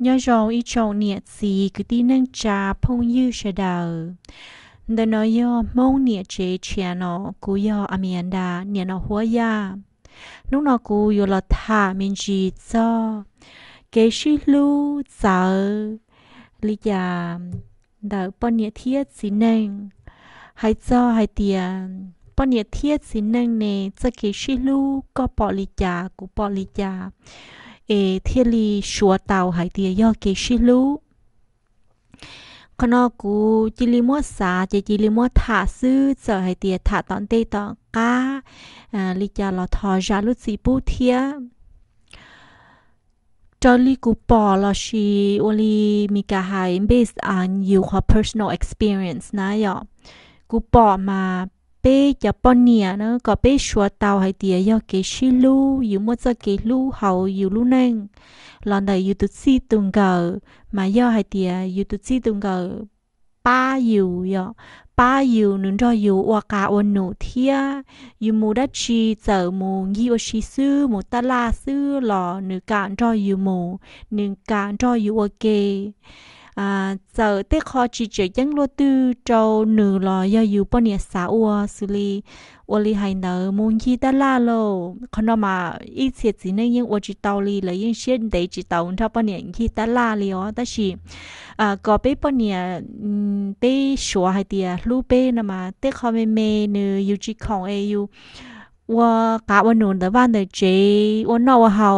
nhớ rồi ý trâu nhiệt gì cứ tin năng trà phong như sẽ đời đã nói yo mong nhiệt chế chia nó cú yo amienda nhiệt nó hóa ya lúc nó cú yo là thả mình gì cho cái sĩ lưu sợ lý giả đỡ bọn nhiệt thiết gì năng, hay cho hay tiền bọn nhiệt thiết gì năng này, cho kế sĩ lu có bỏ lý giả cú bỏ lý giả e thiên li xua tàu hải tiề do kê xí lú con nó cú chỉ li mua xả chỉ chỉ li mua thả sư giờ hải tiề thả tọn tê tọn cá à, li cha lò thò ra lút xì bú thia cho li cú bỏ lò xì ô li mi cả hai based on you personal experience nãy yọ cú bỏ mà bé Japonia nó có bé xua tàu hay tiề do cái xí lu dù mua cho cái lu hậu dù lu nang lần này dù tụt xí tung gờ mà do hay tiề dù tụt xí tung gờ ba dù yo ba dù nương cho dù oa cả oa nụ thia dù mù đã chi giờ mù nghi oa chi sư mù ta la sư lò nương cả cho dù mù nương cả cho dù oa เจอเตคอจีเจยังโลตือเจ้าหนึ่งลอยอยู่ปนเนียสาวสุรีวลีไฮเนอร์มุงคีตาลาโลคนมาอีเสียสีนงยังวจิตาลีเลยยังเชียนเดจิตาลทับปนเนียคีตาลาเลยอ๋อแต่ชีอ่าก็ไปปนเนียไปชัวไฮเดียรูเปนมาเตคอเมเมเนยูจีของเอยูว่ากาวนนนต่วันเดจีวันนอว่าเฮา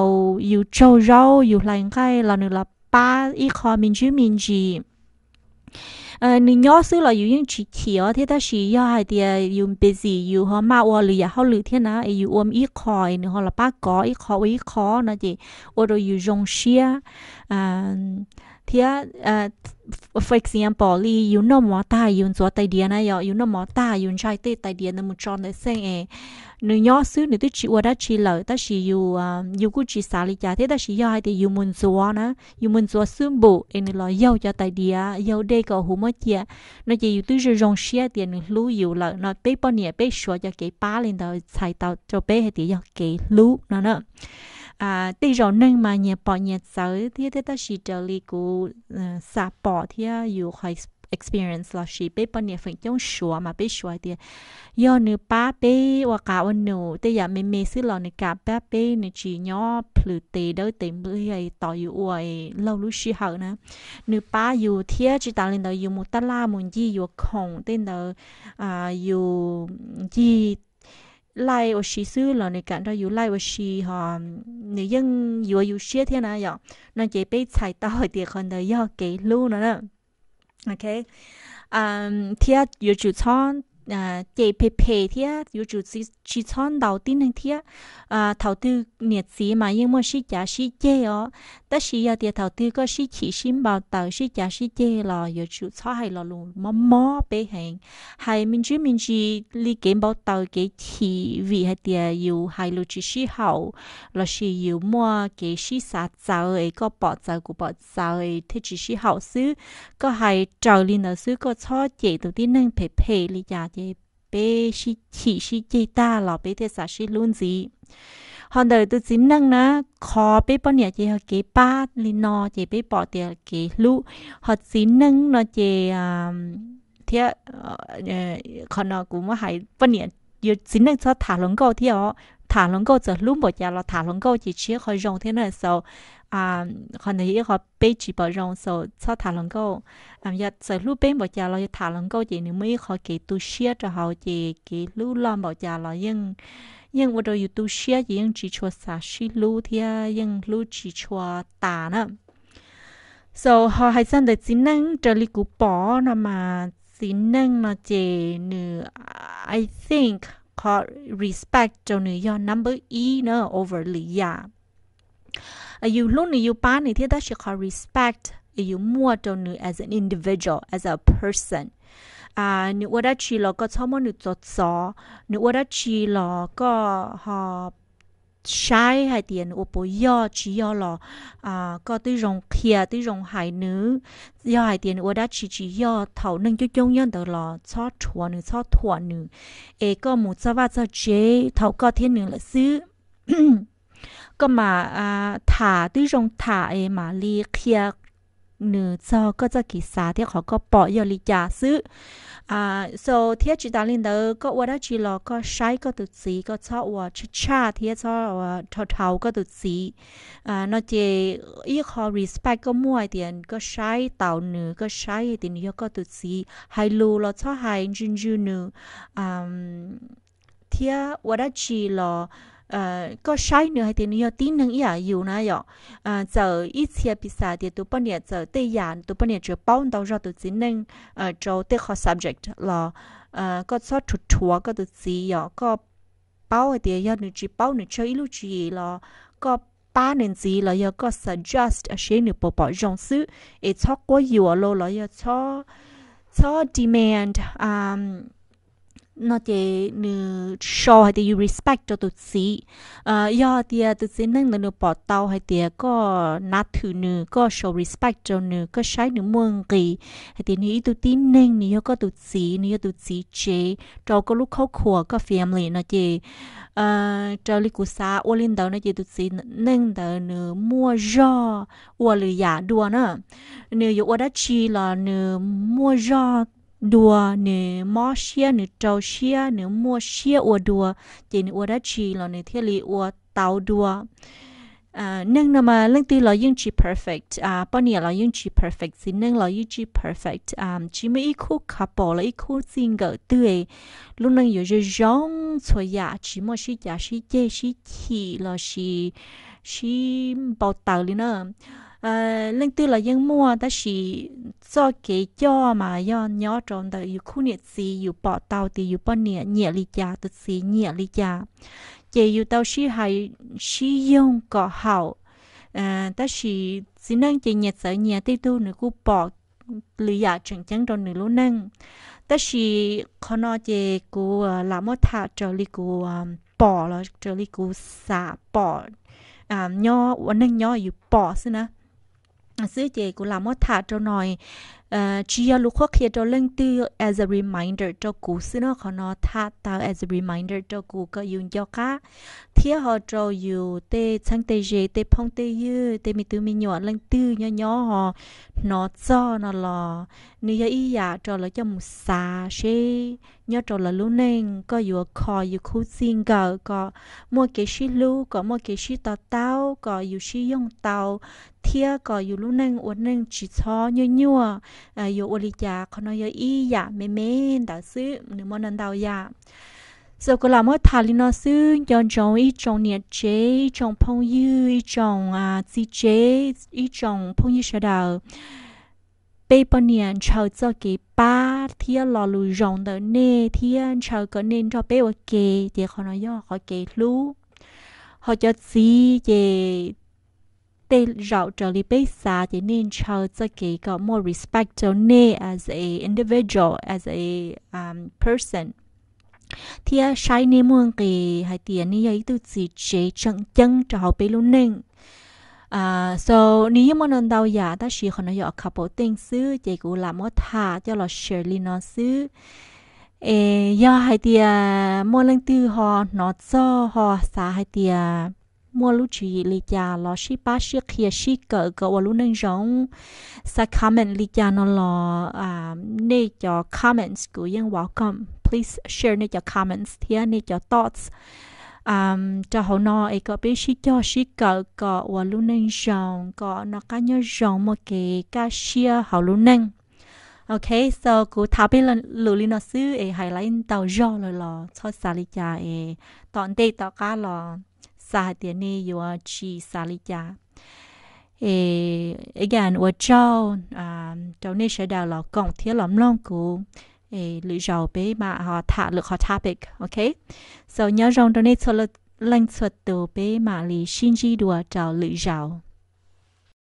อยู่โจโจอยู่ไรงไกเราเนรับ ba y khó mình gì ờ nên nhớ là yêu những chỉ thiểu thế ta chỉ yêu hai thì yêu busy yêu họ mà ô lười họ lười thế nào yêu ôm ít khó nữa họ là ba có ít khó ít khó nữa chị ô rồi dùng xia thì uh, for example li you know mo ta yun zo tai dia na yo you know mo ta yun chai te tai dia na mu chon de sen nếu eh. nu nyo nếu ni tu chi đã da chi ta shi yu um, yu ku chi xả li ja thế ta shi yo hai te yu mun zo na yu mun zo su bu e ni lo yo cho tay dia yo de ko hu mo chia nó chỉ yu tu je rong xia tiền ni lu yu lo nó pe po ni pe shuo cho cái pa lên tao sai tàu cho pe he ti cho cái lưu nó nó à tây rồi nên mà nhà bỏ nhà tới thì thế ta chỉ trở lại của sa bỏ thì yêu khỏi experience là chỉ bé bỏ nhà phần trong sửa mà bé sửa thì do nữ ba bé và cả ông nữ tây giờ mình mê xí là nữ cả ba bé nữ chỉ nhỏ phụ tê đỡ tìm bữa ấy tỏ yêu uầy lâu lúc xí hậu nè nữ ba yêu thế chỉ ta lên đó yêu một ta la một gì yêu không tên đó à yêu gì 来我罗斯了，你个到有来我罗哈，你用有有些天那样，那几被踩到的很的要给路呢，OK，这些有就唱。à chế phê phê thì á dù chủ chỉ chỉ chọn đầu tiên này thì à, thảo tư nhiệt sĩ mà nhưng mà sĩ giả sĩ chế ó ta sĩ giờ à, thì thảo tư có sĩ chỉ xin bảo tờ sĩ giả sĩ chế là dù chủ chọn hay là luôn mò mò bê hàng hay mình chỉ mình chỉ lý kiến bảo tờ cái chỉ vì hay thì dù hay là chỉ sĩ hậu là sĩ dù mua cái sĩ sát giáo ấy có bỏ giáo của bỏ giáo ấy thì chỉ sĩ hậu xứ có hay trào lên ở xứ có cho chế đầu tiên này phê phê lý giả chế bé chỉ chỉ chỉ chế ta là bé thế sao chỉ luôn gì hòn đời tôi chỉ năng na khó bé bao nhiêu chế học kế ba li no chế bé bỏ tiền kế lũ họ chỉ năng nó chế à thế còn nó cũng mà hay bao nhiêu giờ chỉ năng cho thả lỏng câu thế thả lông câu giờ lúc một giờ là thả lông câu chỉ chia khỏi rong thế này sau à còn này họ bê chỉ bỏ rong sau sau thả lông câu làm giờ giờ lúc bên một giờ thả lông câu chỉ nếu mới họ kỹ tu chia cho họ chỉ kỹ lúc làm một giờ là nhưng nhưng vào đầu tu chia chỉ nhưng chỉ cho sa xí lúc thì nhưng lúc chỉ cho tả nữa so họ hay sang để xin năng trở lại cú bỏ mà xin năng là chỉ nữa I think có respect cho nữ do number e nó over lý giả yêu lúc này yêu bán này thì ta sẽ có respect yêu mua cho nữ as an individual as a person à nữ ở đó chỉ là có thao mua người cho cho nữ ở đó chỉ là có họ sai hai tiền ô bố yo chỉ yo lò à có tới rồng kia tới rồng hải nữ yo hai tiền ô đã chỉ chỉ yo thầu nâng cho chung nhân đó lò cho chùa nữ cho thua nữ e có một sao ba sao chế thầu có thiên nữ là xứ có mà à thả tới rồng thả e mà li kia nữa cho có cho kỳ thì họ có bỏ giờ lý so thiết chỉ ta có ở đó có sai có tự gì có cho ở chữ cha thì cho thầu thầu có tự gì à nó chỉ ý respect có mua tiền có sai tàu nữa có sai tiền yêu có tự gì hay lù là cho hay jun jun nữa à thiết có nữa hay thì thì năng năng giờ giờ ít xe bị tôi tôi tôi tây bao ra 呃，个晒呢还得你要低能也有呢哟，呃，就以前比赛的都不念就对呀，都不念就帮到绕都只能呃找对好 subject có 了，呃，个做出错个都只要个包的要你只包你吃一路只了个。ba nên gì là giờ có suggest a chế nụ bỏ bỏ rong sư ít cho có nhiều lo là giờ cho cho demand um nó chỉ nữ show hay thì you respect cho tụi sĩ ờ do thì ờ, tụi sĩ nâng là nữ bỏ tàu hay thì ờ, có nát thử nữ có show respect cho nữ có sai nữ mương kỳ hay thì nữ tụi tin nâng nữ có tụi sĩ nữ tụi sĩ chế cho có lúc khóc khổ có family nó chỉ ờ cho lý của xã ô linh đầu nó chỉ tụi sĩ nâng đầu nữ mua do ô lừa giả đùa nữa nữ yêu ô đã chi là nữ mua do ดัวเนือมอเชียเนือเจ้าเชียเนือมัวเชียอัวดัว เจนอวดัชีเราเนือเทลีอัวเตาดัวเนื่องนมาเรื่องตีเรายิ่งชี perfect อ่าป้อเนี่ยเรายิ่งชี perfect สิเนื่องเรายิ่งชี perfect อ่าชีไม่อีคู่ขับปอแล้วอีคู่ซิงเกิลตื้อลุงนึงอยู่จะย้องสวยยาชีมวชจยาชีเจชีขี่เราชีชีเบาเตาเลยเนอะ à lên tư là dân mua ta chỉ cho cái cho mà do nhỏ tròn đời yêu khu nhiệt gì yêu bỏ tàu thì yêu bỏ nhiệt nhiệt lý cha tự gì nhiệt lý cha chỉ yêu tàu chỉ hay chỉ dùng có hậu ờ, ta chỉ chỉ năng chỉ nhiệt sợ nhiệt tây tu nữa cũng bỏ lý giả chẳng chẳng tròn nữa luôn năng ta chỉ khó nói chỉ cô ờ, là một thà trở lý bỏ là trở lý xả bỏ à nhỏ uốn năng nhỏ bỏ xin á sư chị cũng là một thả trâu nòi Ờ, chỉ là lúc khoác cho lên tư as a reminder cho cụ xin nó khó nó tha tao as a reminder cho cụ có dùng cho cá thiết họ cho dù tê sang tê dê tê phong tê dư tê mi tư mi nhỏ lên tư nhỏ nhỏ họ nó cho nó lò nếu giờ ý giả cho là cho một xa xê nhớ cho là lúc nên có dù khó dù khu xin gờ có mua cái xí lưu có mua cái xí tao tao có dù xí dùng tao thiết có dù lúc nên uốn nên chỉ cho nhớ nhua yo ờ, oli cha kono yo i ya me me da su ne mo nan dao ya so ko la mo tha li no su yon chong i chong ne che chong phong yu i chong a à, chi che phong yu sha bây bọn niên chào cho cái ba thì lò lù rộng đó nè thì chào có nên cho bây giờ kê thì họ nói yo họ kê lú họ cho gì thì tê rào trở lý bế xa thì nên cho cho kì có more respect cho nê as a individual as a um, person thì à sai nê muôn kì hai tiền nê ấy tư chỉ chế chân chân cho họ bế luôn nên Uh, à, so nếu như mà nông đau giả ta chỉ còn nói ở couple things chứ chỉ cũng làm một thà cho là share liên nó chứ do hai tia à, mua lên từ họ nó cho họ xả hai tia à, mua lúc chỉ lì già lò shi ba shi kia shi cỡ cỡ và lúc nâng rong sa comment lì cha nó lo à nè cho comments của yên welcome please share nè cho comments thia nè cho thoughts um cho họ nó ấy e có biết shi cho shi cỡ cỡ và lúc nâng rong cỡ nó cá nhớ rong một cái cá share họ lúc nâng ok so cú tháo bên lần lù lì nó sư ấy hay là tàu rong rồi lò cho xà lì cha ấy e, tọn tê tao cá lo sa tiền này yo chi sa li cha ê again wo cho à cho nên sẽ đào lọ cộng thiết lắm long cụ ê lựa giàu bé mà họ thả lực họ topic ok so nhớ rằng cho nên số lực lệnh thuật từ bé mà lì xin gì đùa cho lựa giàu